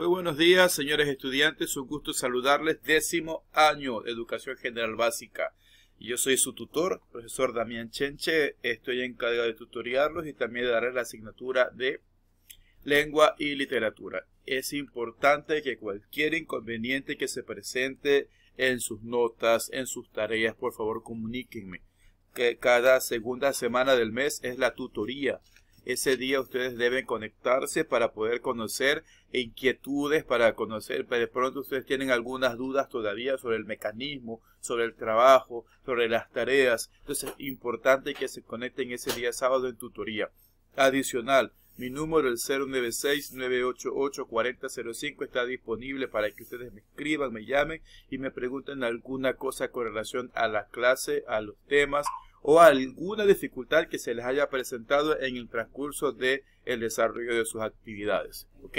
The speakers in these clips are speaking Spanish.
Muy buenos días, señores estudiantes. Un gusto saludarles. Décimo año de Educación General Básica. Yo soy su tutor, profesor Damián Chenche. Estoy encargado de tutoriarlos y también de darles la asignatura de lengua y literatura. Es importante que cualquier inconveniente que se presente en sus notas, en sus tareas, por favor comuníquenme. Que cada segunda semana del mes es la tutoría ese día ustedes deben conectarse para poder conocer inquietudes, para conocer, pero de pronto ustedes tienen algunas dudas todavía sobre el mecanismo, sobre el trabajo, sobre las tareas. Entonces es importante que se conecten ese día sábado en tutoría. Adicional, mi número, el 096-988-4005, está disponible para que ustedes me escriban, me llamen y me pregunten alguna cosa con relación a la clase, a los temas o alguna dificultad que se les haya presentado en el transcurso del el desarrollo de sus actividades. ¿ok?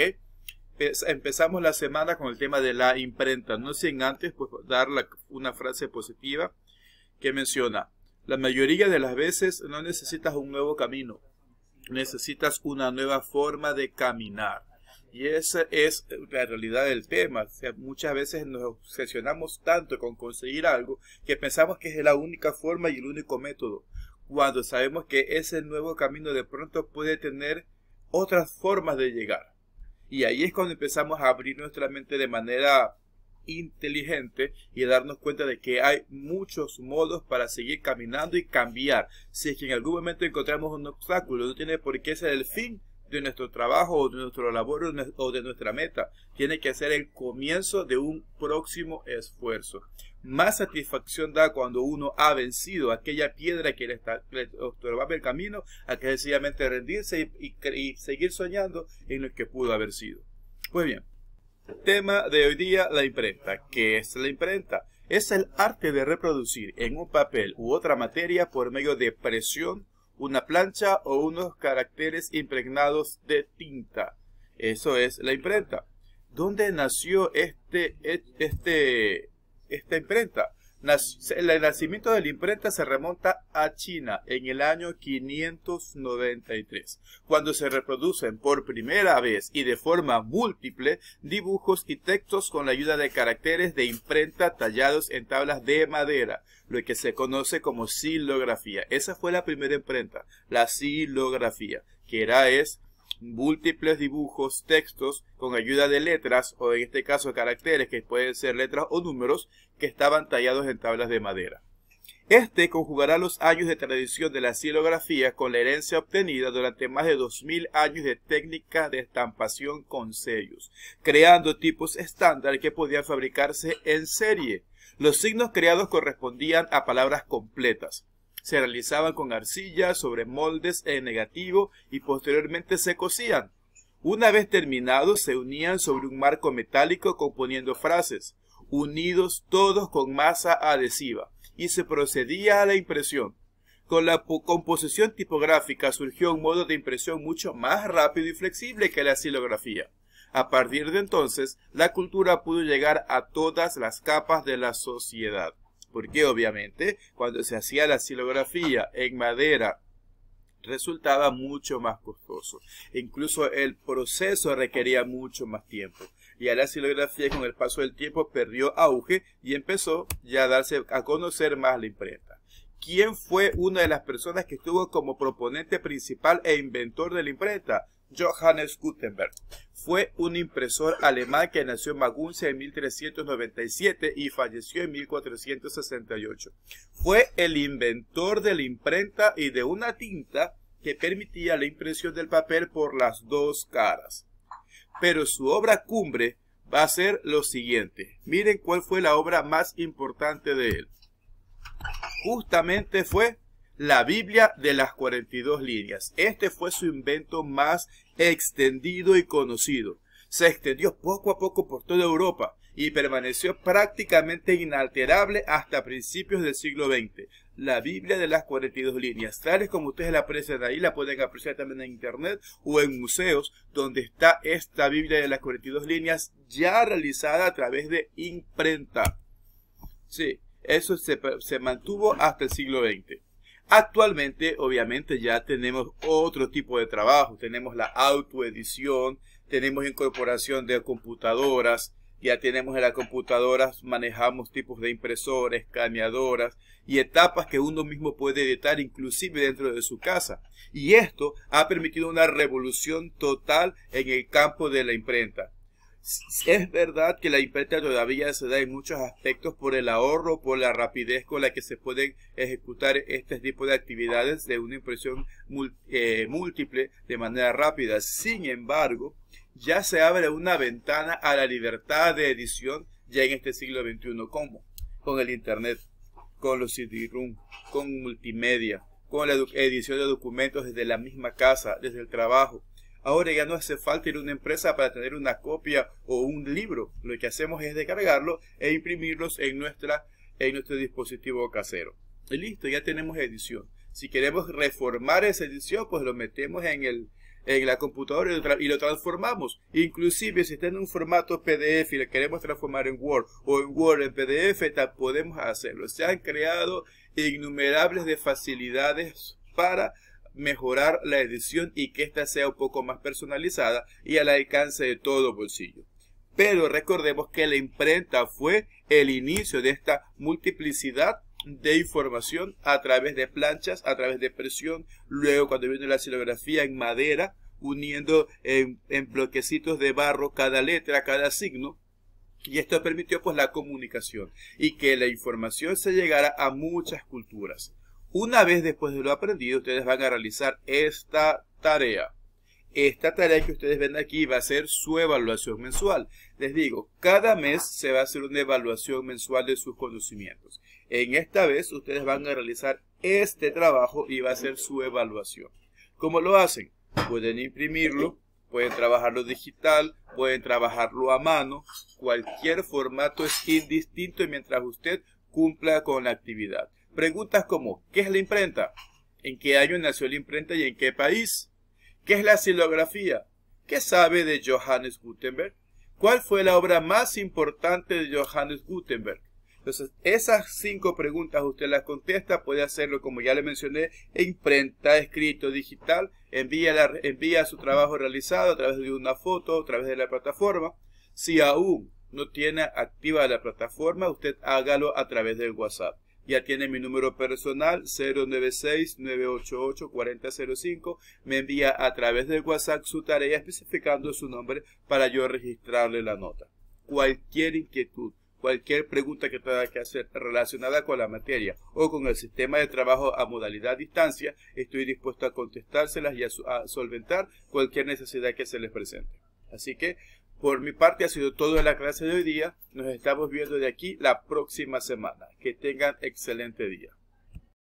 Pues, empezamos la semana con el tema de la imprenta, no sin antes pues, dar una frase positiva que menciona, la mayoría de las veces no necesitas un nuevo camino, necesitas una nueva forma de caminar. Y esa es la realidad del tema. muchas veces nos obsesionamos tanto con conseguir algo que pensamos que es la única forma y el único método, cuando sabemos que ese nuevo camino de pronto puede tener otras formas de llegar. Y ahí es cuando empezamos a abrir nuestra mente de manera inteligente y a darnos cuenta de que hay muchos modos para seguir caminando y cambiar. Si es que en algún momento encontramos un obstáculo, no tiene por qué ser el fin de nuestro trabajo o de nuestro labor o de nuestra meta. Tiene que ser el comienzo de un próximo esfuerzo. Más satisfacción da cuando uno ha vencido aquella piedra que le, está, el camino a que sencillamente rendirse y, seguir soñando en lo que pudo haber sido. Muy bien, tema de hoy día, la imprenta. ¿Qué es la imprenta? Es el arte de reproducir en un papel u otra materia por medio de presión, una plancha o unos caracteres impregnados de tinta. Eso es la imprenta. ¿Dónde nació este, e, este, esta imprenta? El nacimiento de la imprenta se remonta a China en el año 593, cuando se reproducen por primera vez y de forma múltiple dibujos y textos con la ayuda de caracteres de imprenta tallados en tablas de madera, lo que se conoce como silografía. Esa fue la primera imprenta, la silografía, que era es múltiples dibujos, textos, con ayuda de letras o en este caso caracteres que pueden ser letras o números que estaban tallados en tablas de madera. Este conjugará los años de tradición de la silografía con la herencia obtenida durante más de 2000 años de técnica de estampación con sellos, creando tipos estándar que podían fabricarse en serie. Los signos creados correspondían a palabras completas se realizaban con arcilla sobre moldes en negativo y posteriormente se cosían. Una vez terminados, se unían sobre un marco metálico componiendo frases, unidos todos con masa adhesiva, y se procedía a la impresión. Con la composición tipográfica surgió un modo de impresión mucho más rápido y flexible que la silografía. A partir de entonces, la cultura pudo llegar a todas las capas de la sociedad porque obviamente cuando se hacía la silografía en madera resultaba mucho más costoso. E incluso el proceso requería mucho más tiempo. Y a la silografía con el paso del tiempo perdió auge y empezó ya a darse a conocer más la imprenta. ¿Quién fue una de las personas que estuvo como proponente principal e inventor de la imprenta? Johannes Gutenberg. Fue un impresor alemán que nació en Maguncia en 1397 y falleció en 1468. Fue el inventor de la imprenta y de una tinta que permitía la impresión del papel por las dos caras. Pero su obra cumbre va a ser lo siguiente. Miren cuál fue la obra más importante de él. Justamente fue la Biblia de las 42 líneas. Este fue su invento más extendido y conocido. Se extendió poco a poco por toda Europa y permaneció prácticamente inalterable hasta principios del siglo XX. La Biblia de las 42 líneas, tales como ustedes la aprecian ahí, la pueden apreciar también en Internet o en museos, donde está esta Biblia de las 42 líneas ya realizada a través de imprenta. Sí, eso se, se mantuvo hasta el siglo XX. Actualmente, obviamente, ya tenemos otro tipo de trabajo. Tenemos la autoedición, tenemos incorporación de computadoras, ya tenemos en las computadoras, manejamos tipos de impresoras, escaneadoras y etapas que uno mismo puede editar inclusive dentro de su casa. Y esto ha permitido una revolución total en el campo de la imprenta. Es verdad que la imprenta todavía se da en muchos aspectos por el ahorro, por la rapidez con la que se pueden ejecutar este tipo de actividades de una impresión eh, múltiple de manera rápida. Sin embargo, ya se abre una ventana a la libertad de edición ya en este siglo XXI. ¿Cómo? Con el Internet, con los CD-ROOM, con multimedia, con la edición de documentos desde la misma casa, desde el trabajo, Ahora ya no hace falta ir a una empresa para tener una copia o un libro. Lo que hacemos es descargarlo e imprimirlos en, nuestra, en nuestro dispositivo casero. Y listo, ya tenemos edición. Si queremos reformar esa edición, pues lo metemos en, el, en la computadora y lo, transformamos. Inclusive si está en un formato PDF y lo queremos transformar en Word o en Word en PDF, podemos hacerlo. Se han creado innumerables de facilidades para mejorar la edición y que ésta sea un poco más personalizada y al alcance de todo bolsillo. Pero recordemos que la imprenta fue el inicio de esta multiplicidad de información a través de planchas, a través de presión, luego cuando viene la xilografía en madera, uniendo en, bloquecitos de barro cada letra, cada signo, y esto permitió pues la comunicación y que la información se llegara a muchas culturas. Una vez después de lo aprendido, ustedes van a realizar esta tarea. Esta tarea que ustedes ven aquí va a ser su evaluación mensual. Les digo, cada mes se va a hacer una evaluación mensual de sus conocimientos. En esta vez ustedes van a realizar este trabajo y va a ser su evaluación. ¿Cómo lo hacen? Pueden imprimirlo, pueden trabajarlo digital, pueden trabajarlo a mano. Cualquier formato es indistinto mientras usted cumpla con la actividad. Preguntas como, ¿qué es la imprenta? ¿En qué año nació la imprenta y en qué país? ¿Qué es la silografía? ¿Qué sabe de Johannes Gutenberg? ¿Cuál fue la obra más importante de Johannes Gutenberg? Entonces, esas cinco preguntas usted las contesta, puede hacerlo como ya le mencioné, imprenta, escrito, digital, envía, envía su trabajo realizado a través de una foto, a través de la plataforma. Si aún no tiene activa la plataforma, usted hágalo a través del WhatsApp. Ya tiene mi número personal 096-988-4005. Me envía a través de WhatsApp su tarea especificando su nombre para yo registrarle la nota. Cualquier inquietud, cualquier pregunta que tenga que hacer relacionada con la materia o con el sistema de trabajo a modalidad distancia, estoy dispuesto a contestárselas y a solventar cualquier necesidad que se les presente. Así que por mi parte ha sido todo en la clase de hoy día. Nos estamos viendo de aquí la próxima semana. Que tengan excelente día.